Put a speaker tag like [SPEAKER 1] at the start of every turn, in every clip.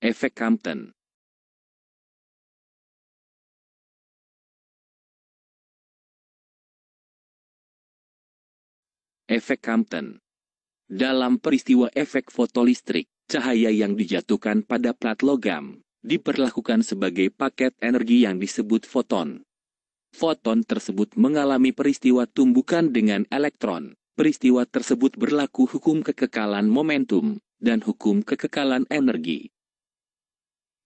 [SPEAKER 1] Efek Hampton
[SPEAKER 2] Efek Hampton Dalam peristiwa efek fotolistrik, cahaya yang dijatuhkan pada plat logam diperlakukan sebagai paket energi yang disebut foton. Foton tersebut mengalami peristiwa tumbukan dengan elektron. Peristiwa tersebut berlaku hukum kekekalan momentum dan hukum kekekalan energi.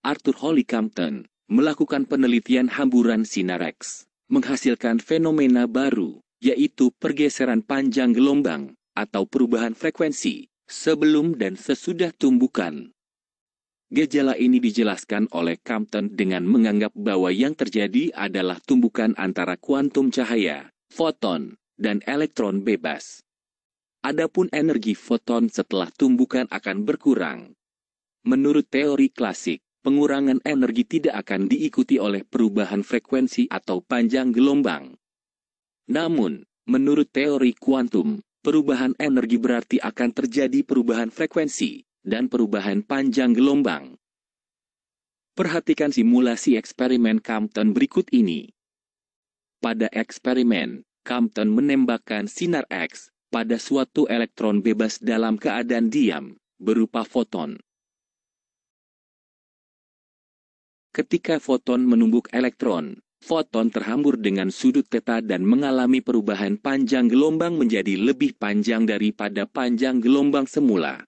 [SPEAKER 2] Arthur Holly Compton, melakukan penelitian hamburan sinar X, menghasilkan fenomena baru, yaitu pergeseran panjang gelombang, atau perubahan frekuensi, sebelum dan sesudah tumbukan. Gejala ini dijelaskan oleh Compton dengan menganggap bahwa yang terjadi adalah tumbukan antara kuantum cahaya, foton, dan elektron bebas. Adapun energi foton setelah tumbukan akan berkurang. Menurut teori klasik, pengurangan energi tidak akan diikuti oleh perubahan frekuensi atau panjang gelombang. Namun, menurut teori kuantum, perubahan energi berarti akan terjadi perubahan frekuensi dan perubahan panjang gelombang. Perhatikan simulasi eksperimen Compton berikut ini. Pada eksperimen, Compton menembakkan sinar X pada suatu elektron bebas dalam keadaan diam, berupa foton, Ketika foton menumbuk elektron, foton terhambur dengan sudut theta dan mengalami perubahan panjang gelombang menjadi lebih panjang daripada panjang gelombang semula.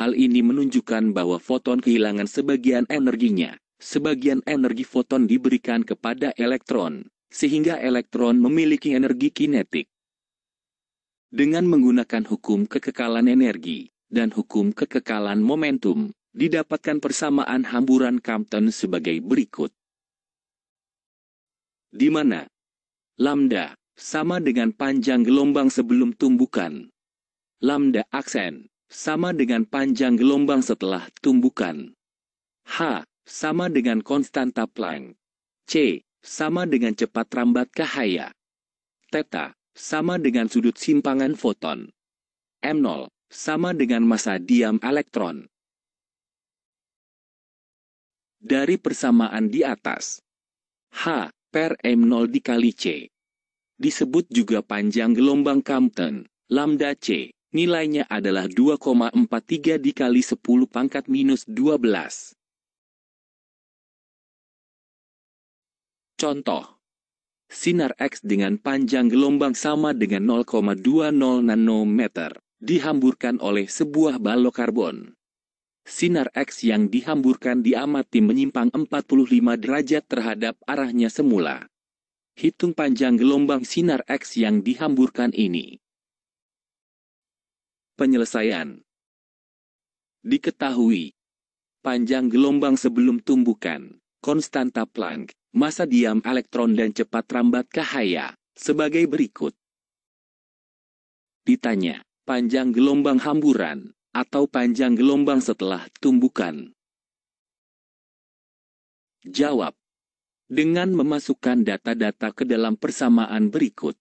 [SPEAKER 2] Hal ini menunjukkan bahwa foton kehilangan sebagian energinya. Sebagian energi foton diberikan kepada elektron, sehingga elektron memiliki energi kinetik. Dengan menggunakan hukum kekekalan energi dan hukum kekekalan momentum, didapatkan persamaan hamburan Compton sebagai berikut. Di mana lambda sama dengan panjang gelombang sebelum tumbukan. Lambda aksen sama dengan panjang gelombang setelah tumbukan. H sama dengan konstanta Planck. C sama dengan cepat rambat cahaya. Theta sama dengan sudut simpangan foton. M0 sama dengan massa diam elektron dari persamaan di atas. H per M0 dikali C. Disebut juga panjang gelombang Compton, lambda C. Nilainya adalah 2,43 dikali 10 pangkat minus 12. Contoh. Sinar X dengan panjang gelombang sama dengan 0,20 nanometer dihamburkan oleh sebuah balok karbon. Sinar X yang dihamburkan diamati menyimpang 45 derajat terhadap arahnya semula. Hitung panjang gelombang sinar X yang dihamburkan ini. Penyelesaian Diketahui Panjang gelombang sebelum tumbukan, konstanta Planck, masa diam elektron dan cepat rambat cahaya, sebagai berikut. Ditanya, panjang gelombang hamburan, atau panjang gelombang setelah tumbukan? Jawab. Dengan memasukkan data-data ke dalam persamaan berikut,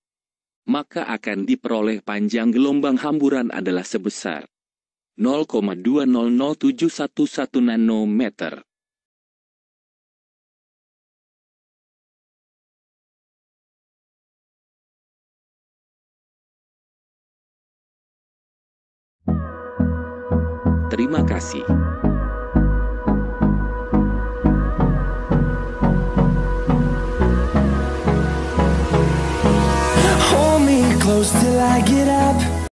[SPEAKER 2] maka akan diperoleh panjang gelombang hamburan adalah sebesar 0,200711
[SPEAKER 1] nanometer.
[SPEAKER 2] Terima kasih.